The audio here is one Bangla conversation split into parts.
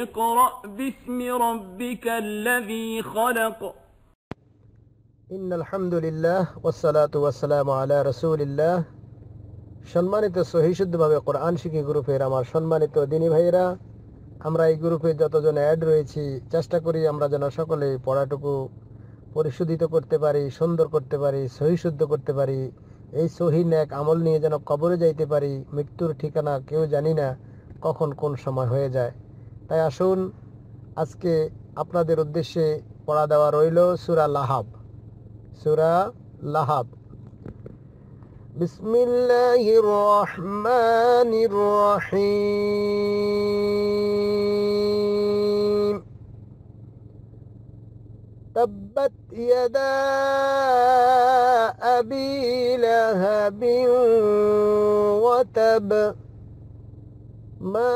اقرأ باسم ربك الذي خلق إن الحمد لله والصلاة والسلام على رسول الله সম্মানিত সহিশুদ্ধভাবে কোরআন শিখি গ্রুপের আমার সম্মানিত দিনী ভাইরা আমরা এই গ্রুপে যতজন অ্যাড রয়েছি চেষ্টা করি আমরা যেন সকলে পড়াটুকু পরিশোধিত করতে পারি সুন্দর করতে পারি সহিশুদ্ধ করতে পারি এই সহি ন্যাক আমল নিয়ে যেন কবরে যাইতে পারি মৃত্যুর ঠিকানা কেউ জানি না কখন কোন সময় হয়ে যায় তাই আসুন আজকে আপনাদের উদ্দেশ্যে পড়া দেওয়া রইল সুরা লাহাব সুরা লাহাব بسم الله الرحمن الرحيم تبت يدا أبي لهب وتب ما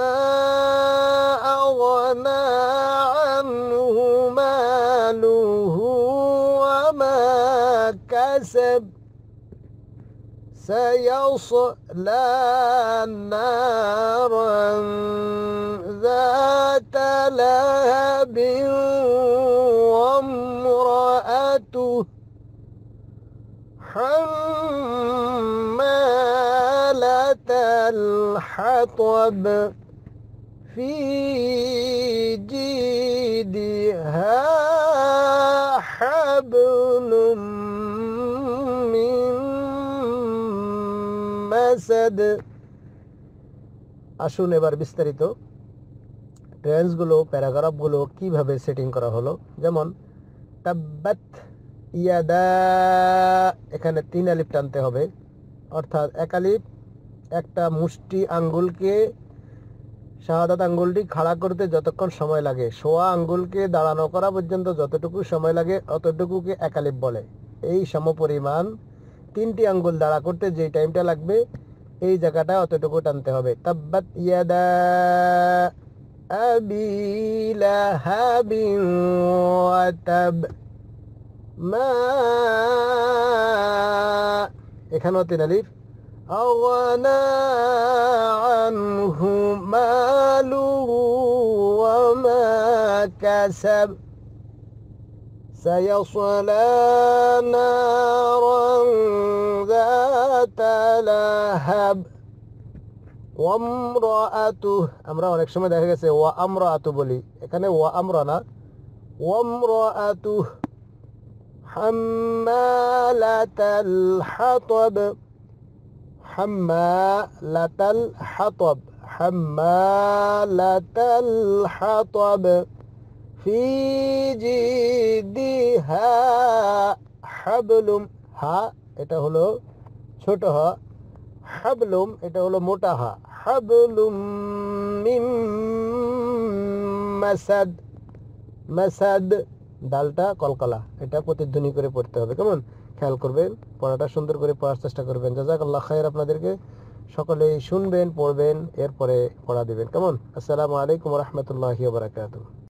كسب سيصلى نارا ذات لهب وامرأته حمالة الحطب في جيدها মাসাদ আসুন এবার বিস্তারিত টেন্সগুলো প্যারাগ্রাফগুলো কিভাবে সেটিং করা হলো যেমন তাব্বাত ইয়াদা এখানে তিন আলিপ টানতে হবে অর্থাৎ এক আলিফ একটা মুষ্টি আঙ্গুলকে শাহাদাত আঙ্গুলটি খাড়া করতে যতক্ষণ সময় লাগে সোয়া আঙ্গুলকে দাঁড়ানো করা পর্যন্ত যতটুকু সময় লাগে অতটুকুকে একালিপ বলে এই সমপরিমাণ তিনটি আঙ্গুল দাঁড়া করতে যে টাইমটা লাগবে এই জায়গাটা অতটুকু টানতে হবে তাব্বাত ইয়াদা আবিলা লাহাবিন ওয়া মা এখানেও তিন আলিফ আনহু মালু ماله মা كسب سيصلى نارا ذات لهب وامرأته امرأة অনেক সময় দেখা গেছে ওয়া আমরাতু বলি এখানে ওয়া وامرأته حمالة الحطب حمالة الحطب, حمالة الحطب হাবলুম হা এটা হলো ছোট হা হাবলুম এটা হলো মোটা হা হাবলুম মিম মাসাদ মাসাদ ডালটা কলকলা এটা প্রতিধ্বনি করে পড়তে হবে কেমন খেয়াল করবেন পড়াটা সুন্দর করে পড়ার চেষ্টা করবেন জাজাকাল্লাহ খায়ের আপনাদেরকে সকলে শুনবেন পড়বেন এরপরে পড়া দেবেন কেমন আসসালামু আলাইকুম রহমতুল্লাহ বারাকাতু